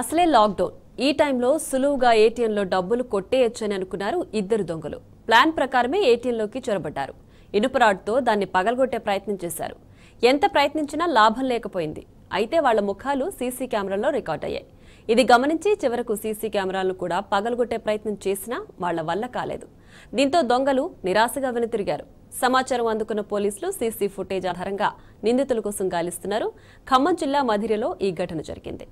అసలే లాక్డౌన్ ఈ టైంలో సులువుగా ఏటీఎంలో డబ్బులు కొట్టేయొచ్చని అనుకున్నారు ఇద్దరు దొంగలు ప్లాన్ ప్రకారమే ఏటీఎంలోకి చొరబడ్డారు ఇనుపరాడ్తో దాన్ని పగలగొట్టే ప్రయత్నం చేశారు ఎంత ప్రయత్నించినా లాభం లేకపోయింది అయితే వాళ్ల ముఖాలు సీసీ కెమెరాలో రికార్డ్ అయ్యాయి ఇది గమనించి చివరకు సీసీ కెమెరాలను కూడా పగలగొట్టే ప్రయత్నం చేసినా వాళ్ల వల్ల కాలేదు దీంతో దొంగలు నిరాశగా వెనుతిరిగారు సమాచారం అందుకున్న పోలీసులు సీసీ ఫుటేజ్ ఆధారంగా నిందితుల కోసం గాలిస్తున్నారు ఖమ్మం జిల్లా మధిరలో ఈ ఘటన జరిగింది